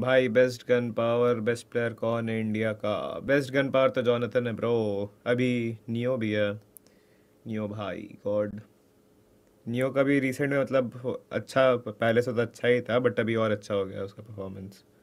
भाई best gun power best player कौन है इंडिया का बेस्ट गन पावर तो जॉनथन है ब्रो अभी नियो भी है नियो भाई गॉड नियो का भी रिसेंट में मतलब अच्छा पहले से तो अच्छा ही था बट अभी और अच्छा हो गया उसका परफॉर्मेंस